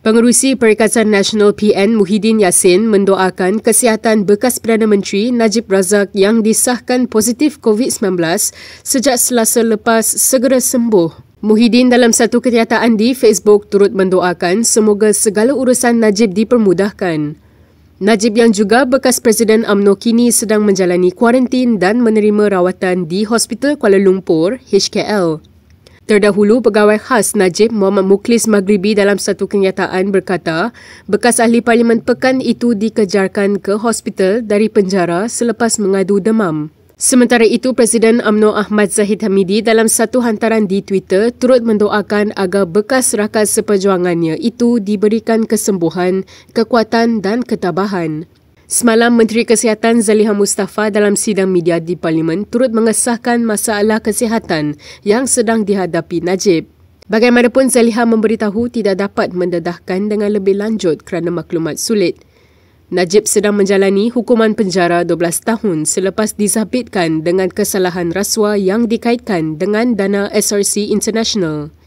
Pengerusi Perikatan Nasional PN Muhyiddin Yassin mendoakan kesihatan bekas Perdana Menteri Najib Razak yang disahkan positif COVID-19 sejak selasa lepas segera sembuh. Muhyiddin dalam satu kenyataan di Facebook turut mendoakan semoga segala urusan Najib dipermudahkan. Najib yang juga bekas Presiden UMNO kini sedang menjalani kuarantin dan menerima rawatan di Hospital Kuala Lumpur, HKL. Terdahulu, pegawai khas Najib Muhammad Muklis Maghribi dalam satu kenyataan berkata, bekas ahli parlimen pekan itu dikejarkan ke hospital dari penjara selepas mengadu demam. Sementara itu, Presiden UMNO Ahmad Zahid Hamidi dalam satu hantaran di Twitter turut mendoakan agar bekas rakan seperjuangannya itu diberikan kesembuhan, kekuatan dan ketabahan. Semalam, Menteri Kesihatan Zaliha Mustafa dalam sidang media di Parlimen turut mengesahkan masalah kesihatan yang sedang dihadapi Najib. Bagaimanapun, Zaliha memberitahu tidak dapat mendedahkan dengan lebih lanjut kerana maklumat sulit. Najib sedang menjalani hukuman penjara 12 tahun selepas disabitkan dengan kesalahan rasuah yang dikaitkan dengan dana SRC International.